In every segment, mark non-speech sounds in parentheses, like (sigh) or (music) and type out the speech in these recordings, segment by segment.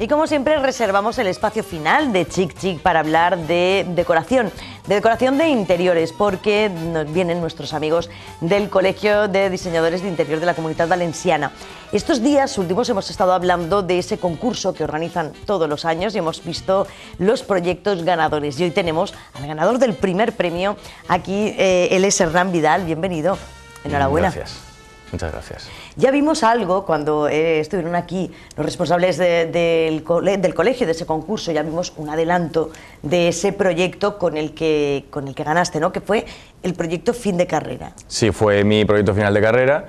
Y como siempre reservamos el espacio final de Chic Chic para hablar de decoración, de decoración de interiores, porque vienen nuestros amigos del Colegio de Diseñadores de Interior de la Comunidad Valenciana. Estos días últimos hemos estado hablando de ese concurso que organizan todos los años y hemos visto los proyectos ganadores. Y hoy tenemos al ganador del primer premio aquí, eh, él es Hernán Vidal, bienvenido. Enhorabuena. Gracias. Muchas gracias. Ya vimos algo cuando eh, estuvieron aquí los responsables del, del, colegio, de ese concurso, ya vimos un adelanto de ese proyecto con el que, con el que ganaste, ¿no? que fue el proyecto fin de carrera. Sí, fue mi proyecto final de carrera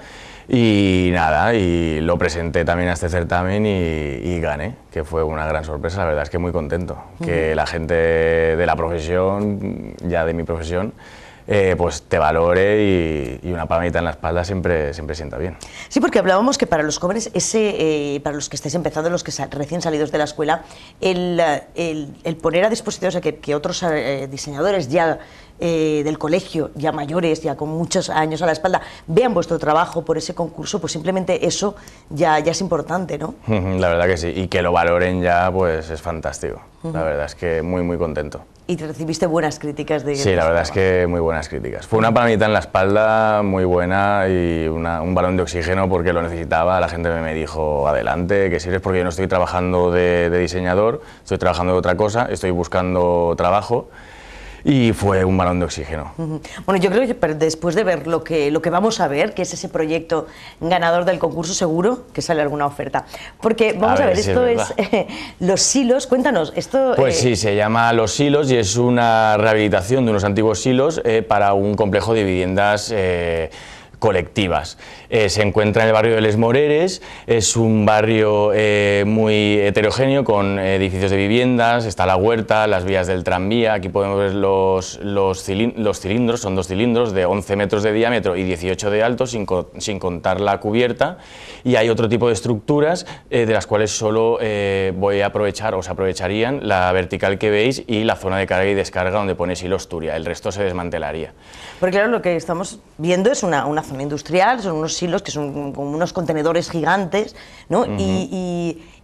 y nada, y lo presenté también a este certamen y, gané, que fue una gran sorpresa, la verdad es que muy contento, que la gente de la profesión, ya de mi profesión, eh, pues te valore y, una palmita en la espalda siempre, siempre sienta bien. Sí, porque hablábamos que para los jóvenes, ese, eh, para los que estáis empezando, los que recién salidos de la escuela, eh, el, el, poner a disposición, o sea, que, otros diseñadores ya del colegio, ya mayores, ya con muchos años a la espalda, vean vuestro trabajo por ese concurso, pues simplemente eso ya, ya es importante, ¿no? (laughs) La verdad que sí, y que lo valoren ya, pues es fantástico. La verdad es que muy, muy contento y recibiste buenas críticas de... Sí, la verdad es que muy buenas críticas. Fue una palmadita en la espalda muy buena y un balón de oxígeno porque lo necesitaba. La gente me dijo, adelante, que si eres porque yo no estoy trabajando de diseñador, estoy trabajando de otra cosa, estoy buscando trabajo y fue un balón de oxígeno. Bueno, yo creo que después de ver lo que, lo que vamos a ver, que es ese proyecto ganador del concurso, seguro que sale alguna oferta. Porque vamos a ver, esto es, (laughs) Los Silos, cuéntanos, esto... Pues eh, sí, se llama Los Silos y es una rehabilitación de unos antiguos silos eh, para un complejo de viviendas... Eh, colectivas. Eh, se encuentra en el barrio de Les Moreres, es un barrio eh, muy heterogéneo con eh, edificios de viviendas, está la huerta, las vías del tranvía, aquí podemos ver los, los, cilindros, son dos cilindros de 11 metros de diámetro y 18 de alto sin, sin contar la cubierta y hay otro tipo de estructuras de las cuales solo voy a aprovechar, os aprovecharían la vertical que veis y la zona de carga y descarga donde ponéis hilos turia, el resto se desmantelaría. Porque claro, lo que estamos viendo es una, una industrial, son unos silos que son como unos contenedores gigantes,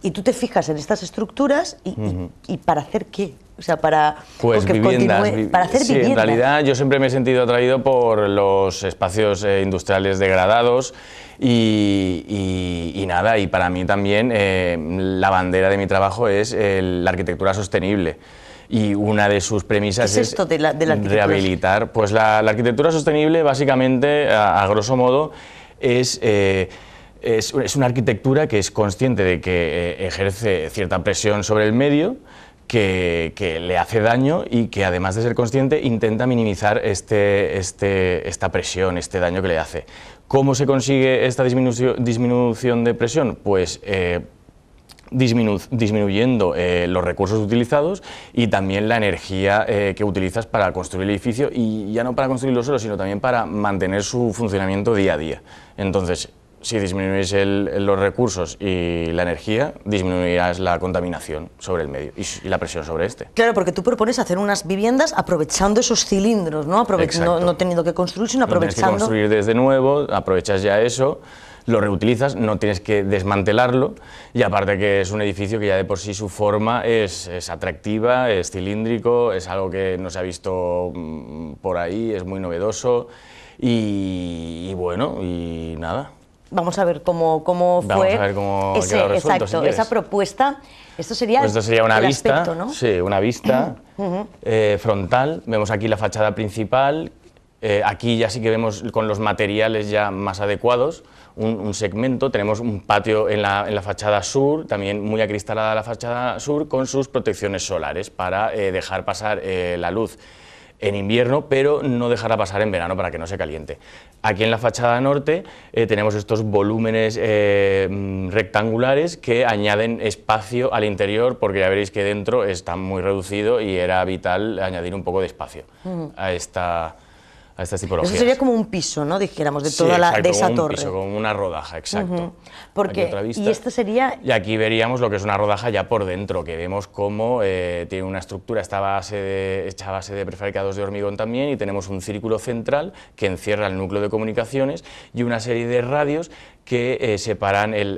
y, tú te fijas en estas estructuras y, para hacer qué. O sea, para pues viviendas, para hacer sí, En realidad, yo siempre me he sentido atraído por los espacios eh, industriales degradados y, nada. Y para mí también eh, la bandera de mi trabajo es eh, la arquitectura sostenible y una de sus premisas es, de rehabilitar. Pues la, arquitectura sostenible, básicamente, a, grosso modo, eh, es... es, una arquitectura que es consciente de que eh, ejerce cierta presión sobre el medio, que, le hace daño y que además de ser consciente intenta minimizar este, este, esta presión, este daño que le hace. ¿Cómo se consigue esta disminución de presión? Pues eh, disminuyendo eh, los recursos utilizados y también la energía eh, que utilizas para construir el edificio y ya no para construirlo solo, sino también para mantener su funcionamiento día a día. Entonces, si disminuís los recursos y la energía, disminuirás la contaminación sobre el medio y, la presión sobre este. Claro, porque tú propones hacer unas viviendas aprovechando esos cilindros, ¿no? Aprove no, teniendo que construir, sino aprovechando... que construir desde nuevo, aprovechas ya eso lo reutilizas, no tienes que desmantelarlo y aparte que es un edificio que ya de por sí su forma es, atractiva, es cilíndrico, es algo que no se ha visto mm, por ahí, es muy novedoso y, bueno, y nada. Vamos a ver cómo, cómo Vamos a ver cómo exacto, esa propuesta. Esto sería, esto sería una vista, Sí, una vista (clears throat) eh, frontal. Vemos aquí la fachada principal eh, aquí ya sí que vemos con los materiales ya más adecuados un, segmento, tenemos un patio en la, fachada sur, también muy acristalada la fachada sur, con sus protecciones solares para eh, dejar pasar eh, la luz en invierno, pero no dejarla pasar en verano para que no se caliente. Aquí en la fachada norte tenemos estos volúmenes mm, rectangulares que añaden espacio al interior, porque ya veréis que dentro está muy reducido y era vital añadir un poco de espacio mm. a esta eso sería como un piso, ¿no? Dijéramos, de toda la, de esa como Un piso, como una rodaja, exacto. Porque, y esto sería... Y aquí veríamos lo que es una rodaja ya por dentro, que vemos cómo eh, tiene una estructura, esta base de, base de prefabricados de hormigón también, y tenemos un círculo central que encierra el núcleo de comunicaciones y una serie de radios que eh, separan el,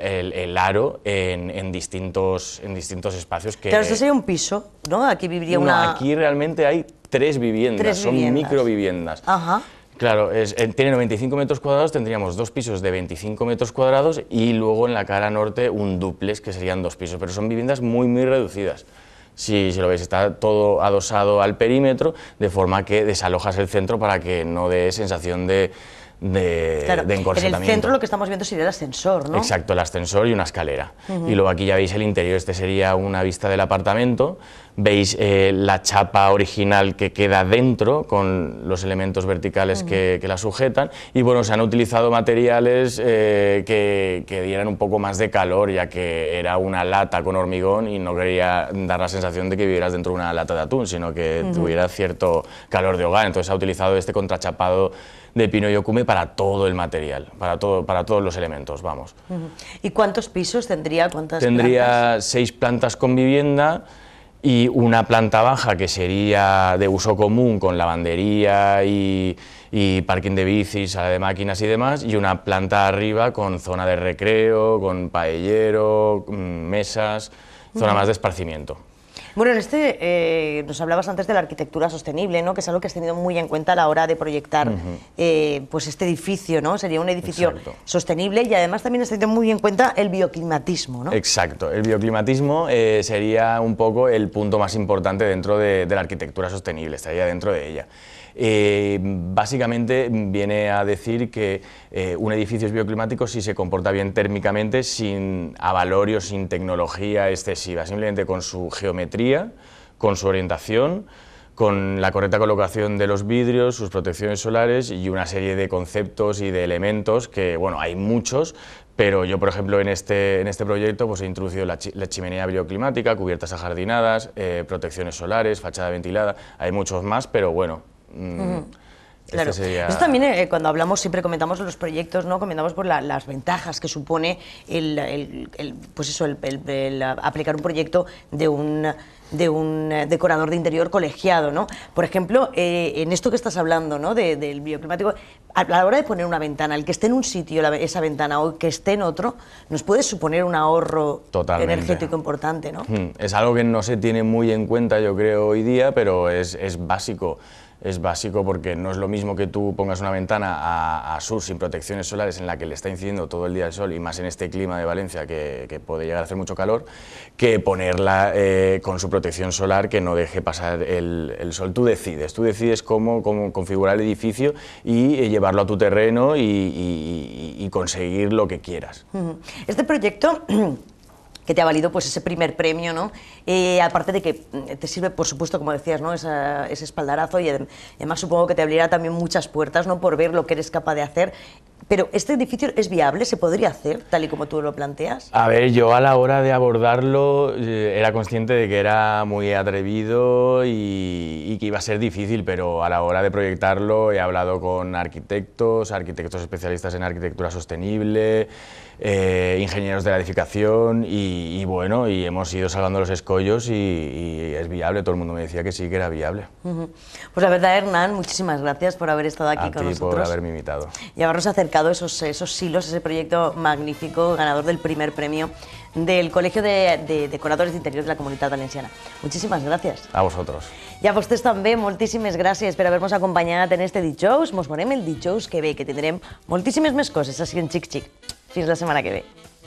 aro en, distintos, en distintos espacios. Que, claro, esto sería un piso, ¿no? Aquí viviría no, aquí realmente hay tres viviendas, son son viviendas. microviviendas. Claro, eh, tiene 95 metros cuadrados, tendríamos dos pisos de 25 metros cuadrados y luego en la cara norte un duplex, que serían dos pisos, pero son viviendas muy, muy reducidas. Si, si, lo veis, está todo adosado al perímetro, de forma que desalojas el centro para que no dé sensación de, de, En el centro lo que estamos viendo sería el ascensor, Exacto, el ascensor y una escalera. Y luego aquí ya veis el interior, este sería una vista del apartamento, veis eh, la chapa original que queda dentro con los elementos verticales que, la sujetan y bueno, se han utilizado materiales eh, que, dieran un poco más de calor ya que era una lata con hormigón y no quería dar la sensación de que vivieras dentro de una lata de atún, sino que tuviera cierto calor de hogar, entonces ha utilizado este contrachapado de Pino y ocume para todo el material, para, todo, para todos los elementos, vamos. ¿Y cuántos pisos tendría? ¿Cuántas tendría seis plantas con vivienda y una planta baja que sería de uso común con lavandería y, parking de bicis, sala de máquinas y demás, y una planta arriba con zona de recreo, con paellero, mm, mesas, zona más de esparcimiento. Bueno, en este eh, nos hablabas antes de la arquitectura sostenible, ¿no? que es algo que has tenido muy en cuenta a la hora de proyectar eh, pues este edificio, ¿no? Sería un edificio sostenible y además también has tenido muy en cuenta el bioclimatismo, Exacto, el bioclimatismo eh, sería un poco el punto más importante dentro de, la arquitectura sostenible, estaría dentro de ella. básicamente viene a decir que un edificio es bioclimático si se comporta bien térmicamente, sin avalorio, sin tecnología excesiva, simplemente con su geometría con su orientación, con la correcta colocación de los vidrios, sus protecciones solares y una serie de conceptos y de elementos que, bueno, hay muchos, pero yo, por ejemplo, en este, en este proyecto pues, he introducido la, chimenea bioclimática, cubiertas ajardinadas, eh, protecciones solares, fachada ventilada, hay muchos más, pero bueno... Mm, este claro. Eso también eh, cuando hablamos siempre comentamos los proyectos, ¿no? Comentamos por las ventajas que supone el, pues eso, el, aplicar un proyecto de un de un eh, decorador de interior colegiado, ¿no? Por ejemplo, eh, en esto que estás hablando, ¿no? del bioclimático, a la hora de poner una ventana, el que esté en un sitio esa ventana o que esté en otro, nos puede suponer un ahorro energético importante, ¿no? Hmm. Es algo que no se tiene muy en cuenta, yo creo, hoy día, pero es, es básico es básico porque no es lo mismo que tú pongas una ventana a, sur sin protecciones solares en la que le está incidiendo todo el día el sol y más en este clima de Valencia que, puede llegar a hacer mucho calor, que ponerla eh, con su protección solar que no deje pasar el, sol. Tú decides, tú decides cómo, cómo, configurar el edificio y eh, llevarlo a tu terreno y conseguir lo que quieras. Este proyecto (clears throat) que te ha valido pues ese primer premio, ¿no? Eh, aparte de que mm, te sirve, por supuesto, como decías, ¿no? ese espaldarazo y además supongo que te abrirá también muchas puertas, ¿no? Por ver lo que eres capaz de hacer. Pero este edificio es viable, se podría hacer tal y como tú lo planteas. A ver, yo a la hora de abordarlo eh, era consciente de que era muy atrevido y, y que iba a ser difícil, pero a la hora de proyectarlo he hablado con arquitectos, arquitectos especialistas en arquitectura sostenible. Eh, ingenieros de la edificación y, bueno, y hemos ido salvando los escollos y, es viable, todo el mundo me decía que sí, que era viable. Pues la verdad, Hernán, muchísimas gracias por haber estado aquí con ti nosotros. por haberme invitado. Y habernos acercado esos, esos hilos, ese proyecto magnífico, ganador del primer premio del Colegio de, Decoradores de Interior de la Comunidad Valenciana. Muchísimas gracias. A vosotros. y a vosotros también, muchísimas gracias por habernos acompañado en este dijous. Mos ponemos el dijous que ve, que tendremos muchísimas más cosas así en Chic Chic Fins la semana que ve.